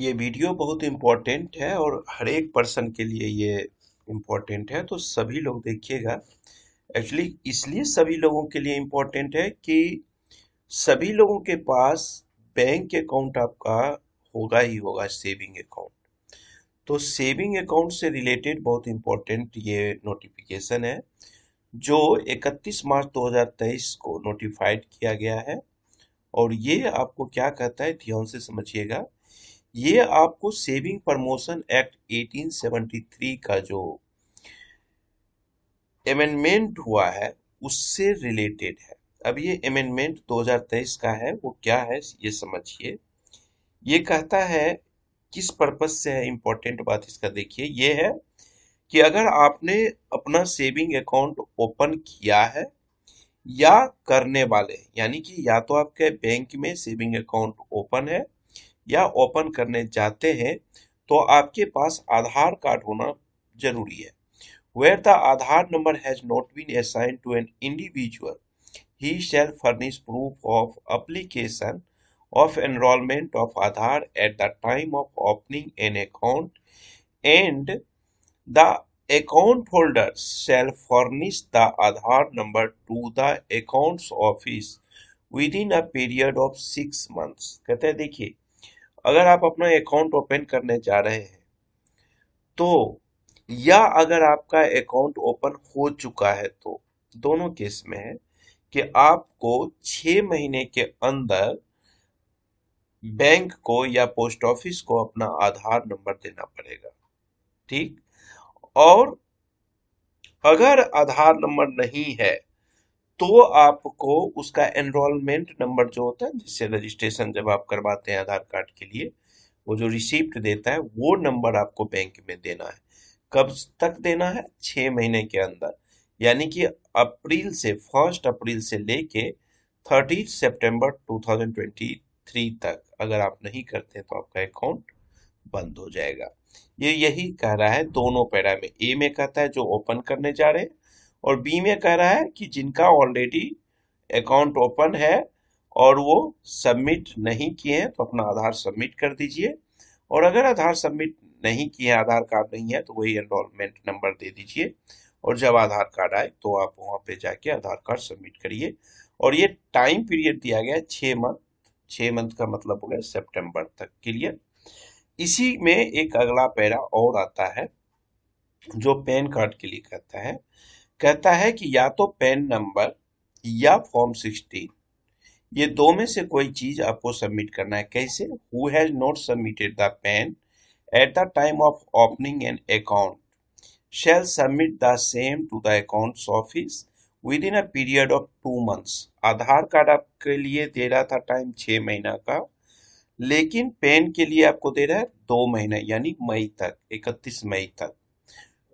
ये वीडियो बहुत इम्पोर्टेंट है और हर एक पर्सन के लिए ये इम्पोर्टेंट है तो सभी लोग देखिएगा एक्चुअली इसलिए सभी लोगों के लिए इम्पोर्टेंट है कि सभी लोगों के पास बैंक अकाउंट आपका होगा ही होगा सेविंग अकाउंट तो सेविंग अकाउंट से रिलेटेड बहुत इम्पोर्टेंट ये नोटिफिकेशन है जो 31 मार्च 2023 को नोटिफाइड किया गया है और ये आपको क्या कहता है ध्यान से समझिएगा ये आपको सेविंग प्रमोशन एक्ट 1873 का जो एमेंडमेंट हुआ है उससे रिलेटेड है अब ये अमेंडमेंट 2023 का है वो क्या है ये समझिए ये कहता है किस पर्पज से है इम्पोर्टेंट बात इसका देखिए ये है कि अगर आपने अपना सेविंग अकाउंट ओपन किया है या करने वाले यानी कि या तो आपके बैंक में सेविंग अकाउंट ओपन है या ओपन करने जाते हैं तो आपके पास आधार कार्ड होना जरूरी है where the Aadhaar number has not been assigned to an individual he shall furnish proof of application of enrolment of Aadhaar at the time of opening an account and the account holder shall furnish the Aadhaar number to the account office within a period of six months कहते हैं देखिए अगर आप अपना account open करने जा रहे हैं तो या अगर आपका अकाउंट ओपन हो चुका है तो दोनों केस में है कि आपको छ महीने के अंदर बैंक को या पोस्ट ऑफिस को अपना आधार नंबर देना पड़ेगा ठीक और अगर आधार नंबर नहीं है तो आपको उसका एनरोलमेंट नंबर जो होता है जिससे रजिस्ट्रेशन जब आप करवाते हैं आधार कार्ड के लिए वो जो रिसिप्ट देता है वो नंबर आपको बैंक में देना है कब तक देना है छ महीने के अंदर यानी कि अप्रैल से फर्स्ट अप्रैल से लेके थर्टी सितंबर 2023 तक अगर आप नहीं करते तो आपका अकाउंट बंद हो जाएगा ये यही कह रहा है दोनों पैरा में ए में कहता है जो ओपन करने जा रहे हैं और बी में कह रहा है कि जिनका ऑलरेडी अकाउंट ओपन है और वो सबमिट नहीं किए हैं तो अपना आधार सबमिट कर दीजिए और अगर आधार सबमिट नहीं किए आधार कार्ड नहीं है तो वही एनरोलमेंट नंबर दे दीजिए और जब आधार कार्ड आए तो आप वहाँ पे जाके आधार कार्ड सबमिट करिए और ये टाइम पीरियड दिया गया है छः मंथ छः मंथ का मतलब हो गया सेप्टेम्बर तक क्लियर इसी में एक अगला पैरा और आता है जो पैन कार्ड के लिए कहता है कहता है कि या तो पैन नंबर या फॉर्म सिक्सटीन ये दो में से कोई चीज आपको सबमिट करना है कैसे who has not submitted the PAN at the time of opening an account shall submit the same to the account office within a period of two months Aadhaar card आपके लिए दे रहा था टाइम छः महीना का लेकिन पेन के लिए आपको दे रहा है दो महीने यानी मई तक इकतीस मई तक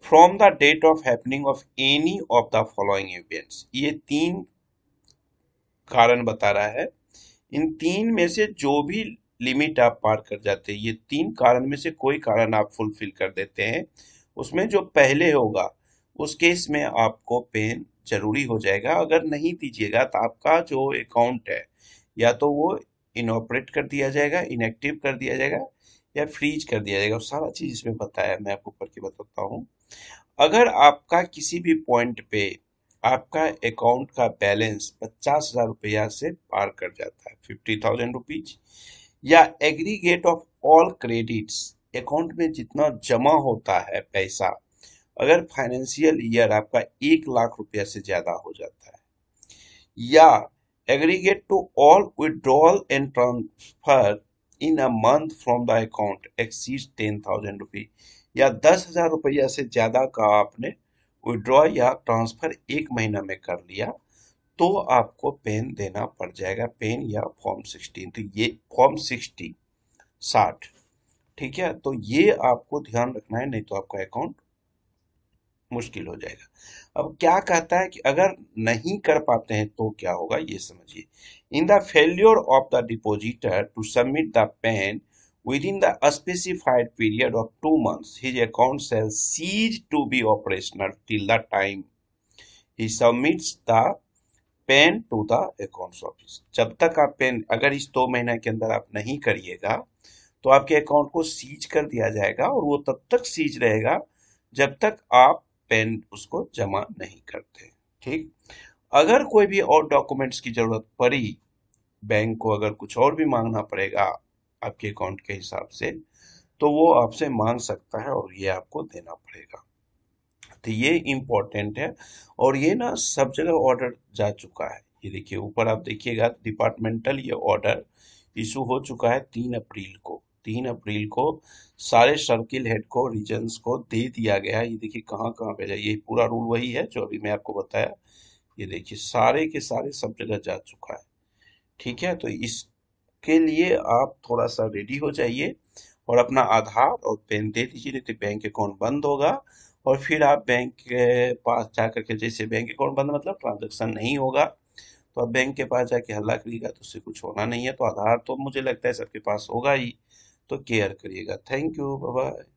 from the date of happening of any of the following events ये तीन कारण बता रहा है इन तीन में से जो भी लिमिट आप पार कर जाते हैं ये तीन कारण में से कोई कारण आप फुलफिल कर देते हैं उसमें जो पहले होगा उस केस में आपको पेन जरूरी हो जाएगा अगर नहीं दीजिएगा तो आपका जो अकाउंट है या तो वो इनऑपरेट कर दिया जाएगा इनएक्टिव कर दिया जाएगा या फ्रीज कर दिया जाएगा सारा चीज़ इसमें बताया मैं आपको पढ़ के बताता हूँ अगर आपका किसी भी पॉइंट पे आपका अकाउंट का बैलेंस पचास हज़ार रुपया से पार कर जाता है फिफ्टी थाउजेंड रुपीज या aggregate of all credits account में जितना जमा होता है पैसा अगर फाइनेंशियल ईयर आपका एक लाख रुपया से ज़्यादा हो जाता है या aggregate to all withdrawal and transfer in a month from the account exceed ten thousand rupees या दस हजार रुपया से ज्यादा का आपने विड्रॉ या ट्रांसफर एक महीना में कर लिया तो आपको पेन देना पड़ जाएगा पेन या फॉर्म सिक्सटीन तो ये फॉर्म सिक्सटी साठ ठीक है तो ये आपको ध्यान रखना है नहीं तो आपका अकाउंट मुश्किल हो जाएगा अब क्या कहता है कि अगर नहीं कर पाते हैं तो क्या होगा ये समझिए in the failure of the depositor to submit the PAN Within the specified period of two months, his account shall cease to be operational till the time he submits the PAN to the accounts office जब तक आप pen अगर इस दो महीने के अंदर आप नहीं करिएगा तो आपके अकाउंट को सीज कर दिया जाएगा और वो तब तक सीज रहेगा जब तक आप पेन उसको जमा नहीं करते ठीक अगर कोई भी और डॉक्यूमेंट्स की जरूरत पड़ी बैंक को अगर कुछ और भी मांगना पड़ेगा आपके अकाउंट के हिसाब से तो वो आपसे मांग सकता है और ये आपको देना पड़ेगा तो ये इम्पोर्टेंट है और ये ना सब जगह ऑर्डर जा चुका है ये देखिए ऊपर आप देखिएगा डिपार्टमेंटल ये ऑर्डर इशू हो चुका है तीन अप्रैल को तीन अप्रैल को सारे सर्किल हेड को रीजन्स को दे दिया गया है ये देखिए कहाँ कहाँ भेजा ये पूरा रूल वही है जो अभी मैं आपको बताया ये देखिए सारे के सारे सब जगह जा चुका है ठीक है तो इस के लिए आप थोड़ा सा रेडी हो जाइए और अपना आधार और पेन दे दीजिए नहीं तो बैंक अकाउंट बंद होगा और फिर आप बैंक के पास जा करके जैसे बैंक अकाउंट बंद मतलब ट्रांजेक्शन नहीं होगा तो आप बैंक के पास जाके हल्ला करिएगा तो उससे कुछ होना नहीं है तो आधार तो मुझे लगता है सबके पास होगा ही तो केयर करिएगा थैंक यू बाय